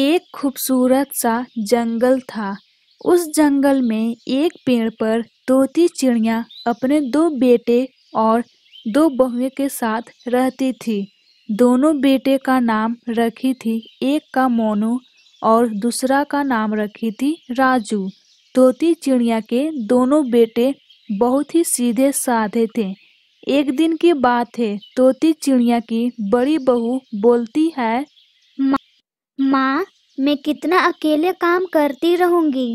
एक खूबसूरत सा जंगल था उस जंगल में एक पेड़ पर तीन चिड़िया अपने दो बेटे और दो बहुएं के साथ रहती थी दोनों बेटे का नाम रखी थी एक का मोनू और दूसरा का नाम रखी थी राजू तोती चिड़िया के दोनों बेटे बहुत ही सीधे साधे थे एक दिन की बात है तोती चिड़िया की बड़ी बहू बोलती है माँ मैं कितना अकेले काम करती रहूँगी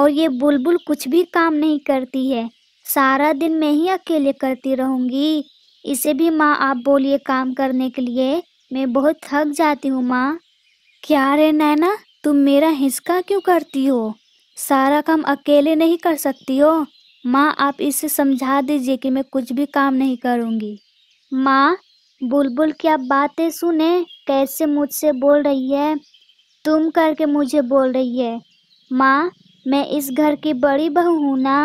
और ये बुलबुल कुछ भी काम नहीं करती है सारा दिन मैं ही अकेले करती रहूँगी इसे भी माँ आप बोलिए काम करने के लिए मैं बहुत थक जाती हूँ माँ क्या रे नैना तुम मेरा हिस्सा क्यों करती हो सारा काम अकेले नहीं कर सकती हो माँ आप इसे समझा दीजिए कि मैं कुछ भी काम नहीं करूँगी माँ बुलबुल की आप बातें सुने कैसे मुझसे बोल रही है तुम करके मुझे बोल रही है माँ मैं इस घर की बड़ी बहू हूँ ना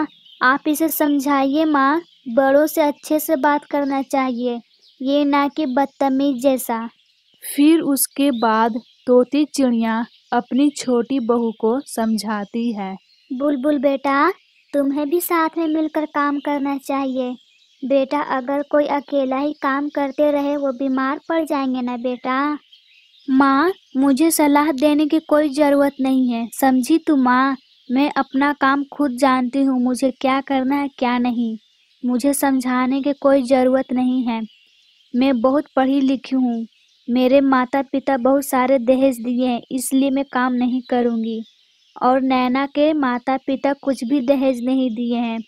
आप इसे समझाइए माँ बड़ों से अच्छे से बात करना चाहिए ये ना कि बदतमीज जैसा फिर उसके बाद तोती चिड़िया अपनी छोटी बहू को समझाती है बुलबुल बेटा तुम्हें भी साथ में मिलकर काम करना चाहिए बेटा अगर कोई अकेला ही काम करते रहे वो बीमार पड़ जाएंगे ना बेटा माँ मुझे सलाह देने की कोई ज़रूरत नहीं है समझी तू माँ मैं अपना काम खुद जानती हूँ मुझे क्या करना है क्या नहीं मुझे समझाने की कोई ज़रूरत नहीं है मैं बहुत पढ़ी लिखी हूँ मेरे माता पिता बहुत सारे दहेज दिए हैं इसलिए मैं काम नहीं करूँगी और नैना के माता पिता कुछ भी दहेज नहीं दिए हैं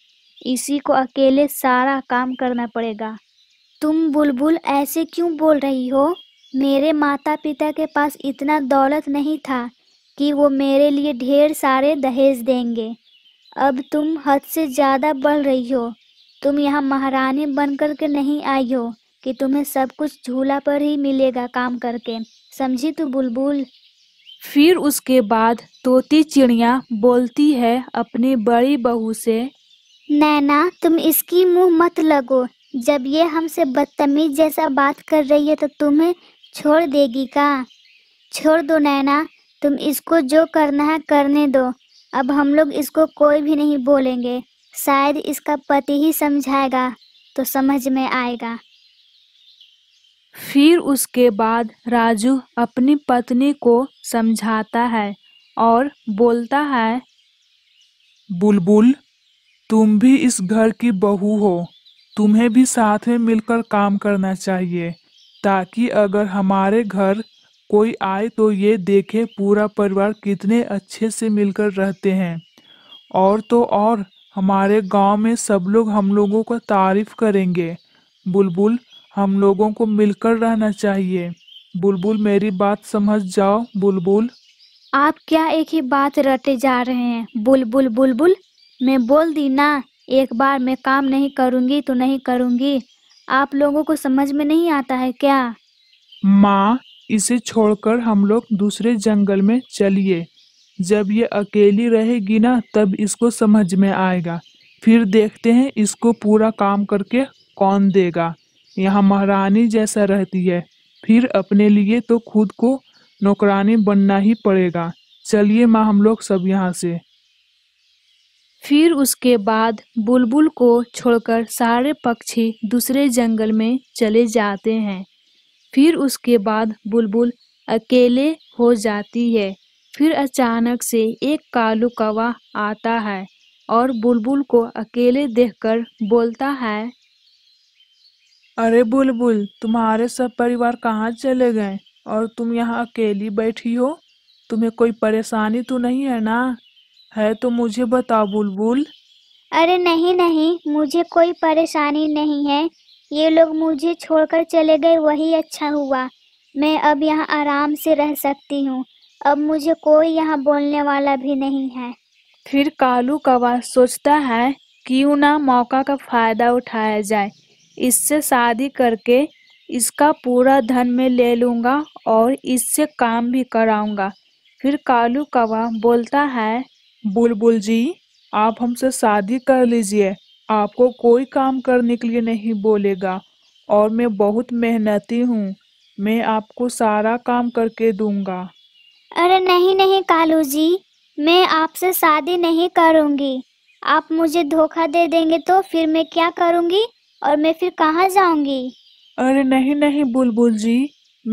इसी को अकेले सारा काम करना पड़ेगा तुम बुलबुल ऐसे क्यों बोल रही हो मेरे माता पिता के पास इतना दौलत नहीं था कि वो मेरे लिए ढेर सारे दहेज देंगे अब तुम हद से ज़्यादा बढ़ रही हो तुम यहाँ महारानी बन कर के नहीं आई हो कि तुम्हें सब कुछ झूला पर ही मिलेगा काम करके समझी तू बुलबुल फिर उसके बाद तोती चिड़िया बोलती है अपनी बड़ी बहू से नैना तुम इसकी मुंह मत लगो जब ये हमसे बदतमीज जैसा बात कर रही है तो तुम्हें छोड़ देगी का छोड़ दो नैना तुम इसको जो करना है करने दो अब हम लोग इसको कोई भी नहीं बोलेंगे शायद इसका पति ही समझाएगा तो समझ में आएगा फिर उसके बाद राजू अपनी पत्नी को समझाता है और बोलता है बुलबुल तुम भी इस घर की बहू हो तुम्हें भी साथ में मिलकर काम करना चाहिए ताकि अगर हमारे घर कोई आए तो ये देखे पूरा परिवार कितने अच्छे से मिलकर रहते हैं और तो और हमारे गांव में सब लोग हम लोगों को तारीफ करेंगे बुलबुल हम लोगों को मिलकर रहना चाहिए बुलबुल मेरी बात समझ जाओ बुलबुल आप क्या एक ही बात रटे जा रहे हैं बुलबुल बुलबुल मैं बोल दी ना एक बार मैं काम नहीं करूँगी तो नहीं करूँगी आप लोगों को समझ में नहीं आता है क्या माँ इसे छोड़कर हम लोग दूसरे जंगल में चलिए जब ये अकेली रहेगी ना तब इसको समझ में आएगा फिर देखते हैं इसको पूरा काम करके कौन देगा यहाँ महारानी जैसा रहती है फिर अपने लिए तो खुद को नौकरानी बनना ही पड़ेगा चलिए माँ हम लोग सब यहाँ से फिर उसके बाद बुलबुल को छोड़कर सारे पक्षी दूसरे जंगल में चले जाते हैं फिर उसके बाद बुलबुल अकेले हो जाती है फिर अचानक से एक कालू कवा आता है और बुलबुल को अकेले देखकर बोलता है अरे बुलबुल तुम्हारे सब परिवार कहाँ चले गए और तुम यहाँ अकेली बैठी हो तुम्हें कोई परेशानी तो नहीं है ना है तो मुझे बता बुलबुल अरे नहीं नहीं मुझे कोई परेशानी नहीं है ये लोग मुझे छोड़कर चले गए वही अच्छा हुआ मैं अब यहाँ आराम से रह सकती हूँ अब मुझे कोई यहाँ बोलने वाला भी नहीं है फिर कालू कवा सोचता है क्यों ना मौका का फायदा उठाया जाए इससे शादी करके इसका पूरा धन मैं ले लूँगा और इससे काम भी कराऊँगा फिर कालू कवा बोलता है बुलबुल जी आप हमसे शादी कर लीजिए आपको कोई काम करने के लिए नहीं बोलेगा और मैं बहुत मेहनती हूँ मैं आपको सारा काम करके दूंगा अरे नहीं नहीं कालू जी मैं आपसे शादी नहीं करूँगी आप मुझे धोखा दे देंगे तो फिर मैं क्या करूँगी और मैं फिर कहाँ जाऊँगी अरे नहीं नहीं बुलबुल जी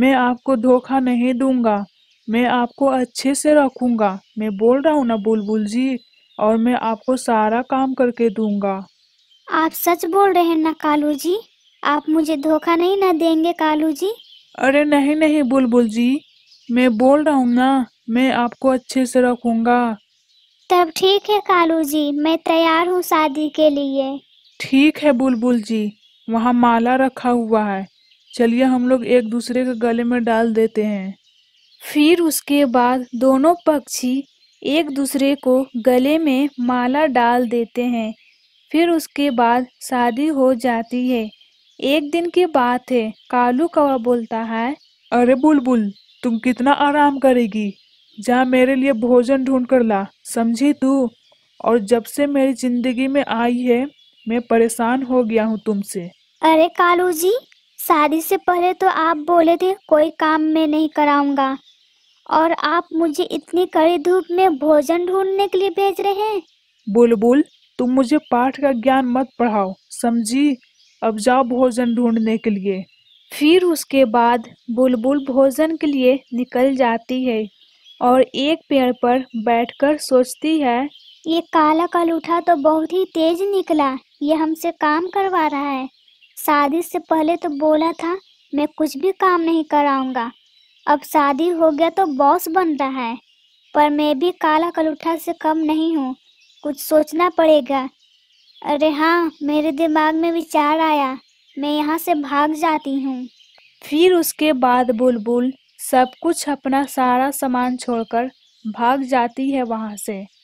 मैं आपको धोखा नहीं दूंगा मैं आपको अच्छे से रखूँगा मैं बोल रहा हूँ ना बुलबुल जी और मैं आपको सारा काम करके दूंगा आप सच बोल रहे हैं ना कालू जी आप मुझे धोखा नहीं ना देंगे कालू जी अरे नहीं नहीं बुलबुल जी मैं बोल रहा हूँ ना मैं आपको अच्छे से रखूँगा तब ठीक है कालू जी मैं तैयार हूँ शादी के लिए ठीक है बुलबुल जी वहाँ माला रखा हुआ है चलिए हम लोग एक दूसरे के गले में डाल देते हैं फिर उसके बाद दोनों पक्षी एक दूसरे को गले में माला डाल देते हैं फिर उसके बाद शादी हो जाती है एक दिन की बात है कालू कौवा बोलता है अरे बुलबुल तुम कितना आराम करेगी जा मेरे लिए भोजन ढूंढ कर ला समझी तू और जब से मेरी जिंदगी में आई है मैं परेशान हो गया हूँ तुमसे अरे कालू जी शादी से पहले तो आप बोले थे कोई काम मैं नहीं कराऊंगा और आप मुझे इतनी कड़ी धूप में भोजन ढूंढने के लिए भेज रहे हैं बुलबुल तुम मुझे पाठ का ज्ञान मत पढ़ाओ समझी अब जाओ भोजन ढूंढने के लिए फिर उसके बाद बुलबुल भोजन के लिए निकल जाती है और एक पेड़ पर बैठकर सोचती है ये काला उठा तो बहुत ही तेज निकला ये हमसे काम करवा रहा है शादी से पहले तो बोला था मैं कुछ भी काम नहीं कराऊंगा अब शादी हो गया तो बॉस बन रहा है पर मैं भी काला कलूठा से कम नहीं हूँ कुछ सोचना पड़ेगा अरे हाँ मेरे दिमाग में विचार आया मैं यहाँ से भाग जाती हूँ फिर उसके बाद बुलबुल सब कुछ अपना सारा सामान छोड़कर भाग जाती है वहाँ से